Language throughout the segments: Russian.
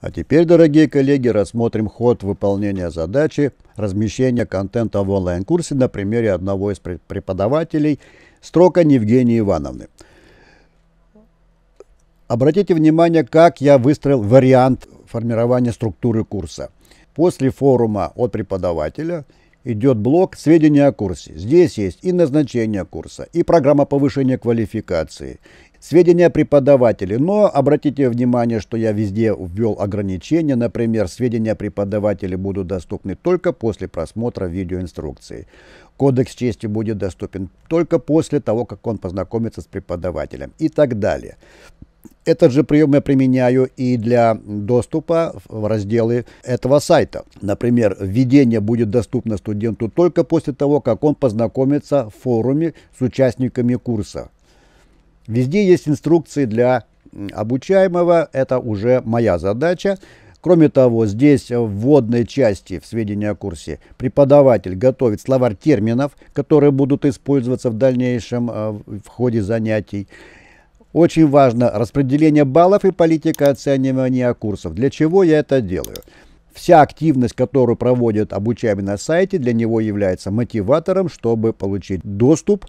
А теперь, дорогие коллеги, рассмотрим ход выполнения задачи размещения контента в онлайн-курсе на примере одного из преподавателей Строка Евгении Ивановны. Обратите внимание, как я выстроил вариант формирования структуры курса. После форума от преподавателя идет блок «Сведения о курсе». Здесь есть и назначение курса, и программа повышения квалификации, Сведения преподавателей. Но обратите внимание, что я везде ввел ограничения. Например, сведения преподавателей будут доступны только после просмотра видеоинструкции. Кодекс чести будет доступен только после того, как он познакомится с преподавателем и так далее. Этот же прием я применяю и для доступа в разделы этого сайта. Например, введение будет доступно студенту только после того, как он познакомится в форуме с участниками курса. Везде есть инструкции для обучаемого, это уже моя задача. Кроме того, здесь в вводной части, в сведения о курсе, преподаватель готовит словарь терминов, которые будут использоваться в дальнейшем э, в ходе занятий. Очень важно распределение баллов и политика оценивания курсов. Для чего я это делаю? Вся активность, которую проводит обучаемый на сайте, для него является мотиватором, чтобы получить доступ к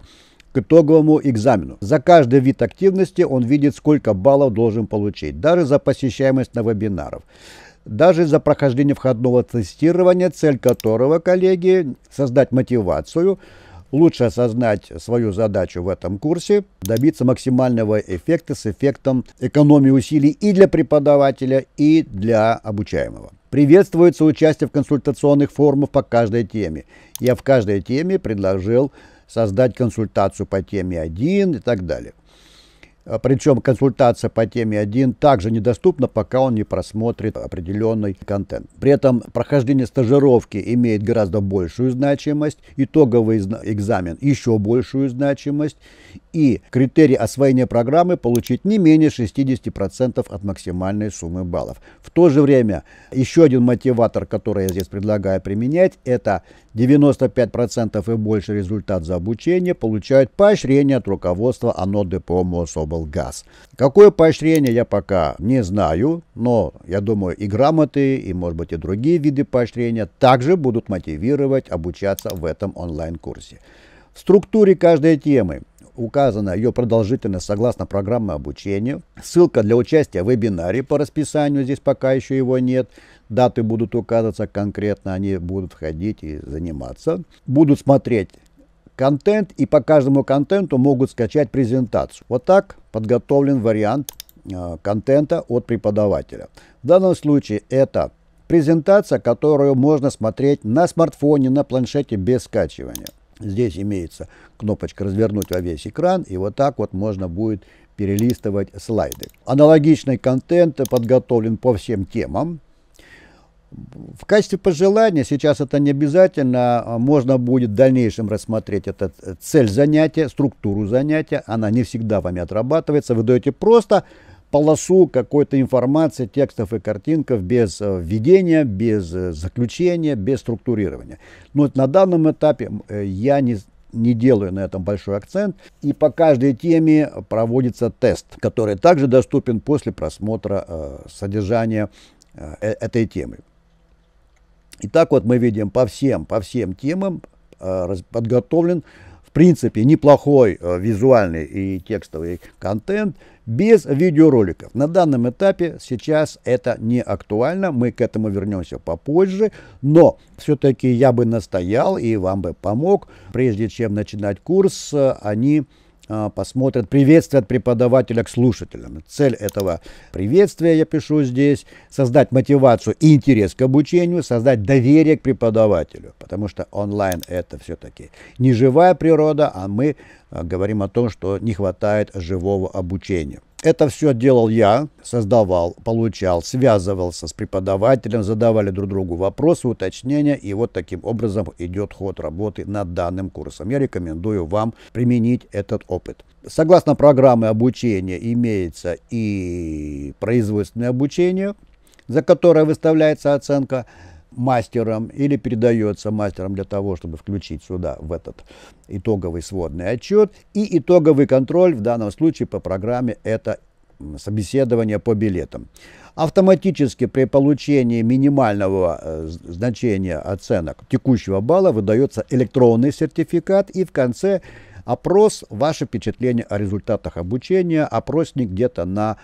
к итоговому экзамену. За каждый вид активности он видит, сколько баллов должен получить, даже за посещаемость на вебинаров даже за прохождение входного тестирования, цель которого, коллеги, создать мотивацию, лучше осознать свою задачу в этом курсе, добиться максимального эффекта с эффектом экономии усилий и для преподавателя, и для обучаемого. Приветствуется участие в консультационных форумах по каждой теме. Я в каждой теме предложил создать консультацию по теме 1 и так далее. А, Причем консультация по теме 1 также недоступна, пока он не просмотрит определенный контент. При этом прохождение стажировки имеет гораздо большую значимость, итоговый экзамен еще большую значимость и критерий освоения программы получить не менее 60% от максимальной суммы баллов. В то же время еще один мотиватор, который я здесь предлагаю применять, это 95% и больше результат за обучение получают поощрение от руководства ОНО ДПО МОСОБЛ использовал газ. Какое поощрение, я пока не знаю, но я думаю и грамоты, и может быть и другие виды поощрения также будут мотивировать обучаться в этом онлайн-курсе. В структуре каждой темы указана ее продолжительность согласно программе обучения. Ссылка для участия в вебинаре по расписанию, здесь пока еще его нет. Даты будут указываться конкретно, они будут входить и заниматься. Будут смотреть контент и по каждому контенту могут скачать презентацию. Вот так подготовлен вариант э, контента от преподавателя. В данном случае это презентация, которую можно смотреть на смартфоне, на планшете без скачивания. Здесь имеется кнопочка «Развернуть во весь экран», и вот так вот можно будет перелистывать слайды. Аналогичный контент подготовлен по всем темам. В качестве пожелания, сейчас это не обязательно, а, можно будет в дальнейшем рассмотреть эту э, цель занятия, структуру занятия, она не всегда вами отрабатывается, вы даете просто полосу какой-то информации, текстов и картинков без э, введения, без э, заключения, без структурирования. Но на данном этапе я не, не делаю на этом большой акцент. И по каждой теме проводится тест, который также доступен после просмотра э, содержания э, этой темы. И так вот мы видим по всем, по всем темам э, подготовлен, в принципе, неплохой э, визуальный и текстовый контент без видеороликов. На данном этапе сейчас это не актуально, мы к этому вернемся попозже, но все-таки я бы настоял и вам бы помог, прежде чем начинать курс, э, они а, посмотрят приветствие от преподавателя к слушателям. Цель этого приветствия, я пишу здесь, создать мотивацию и интерес к обучению, создать доверие к преподавателю, потому что онлайн это все-таки не живая природа, а мы а, говорим о том, что не хватает живого обучения. Это все делал я, создавал, получал, связывался с преподавателем, задавали друг другу вопросы, уточнения, и вот таким образом идет ход работы над данным курсом. Я рекомендую вам применить этот опыт. Согласно программе обучения имеется и производственное обучение, за которое выставляется оценка, мастером или передается мастером для того, чтобы включить сюда, в этот итоговый сводный отчет. И итоговый контроль в данном случае по программе это собеседование по билетам. Автоматически при получении минимального э, значения оценок текущего балла выдается электронный сертификат и в конце опрос «Ваше впечатление о результатах обучения», опросник где-то на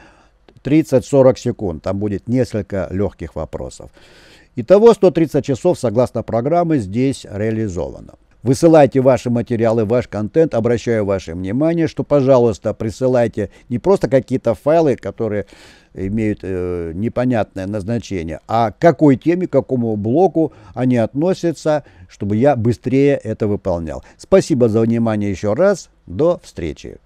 30-40 секунд. Там будет несколько легких вопросов. Итого 130 часов, согласно программе, здесь реализовано. Высылайте ваши материалы, ваш контент. Обращаю ваше внимание, что, пожалуйста, присылайте не просто какие-то файлы, которые имеют э, непонятное назначение, а к какой теме, к какому блоку они относятся, чтобы я быстрее это выполнял. Спасибо за внимание еще раз. До встречи.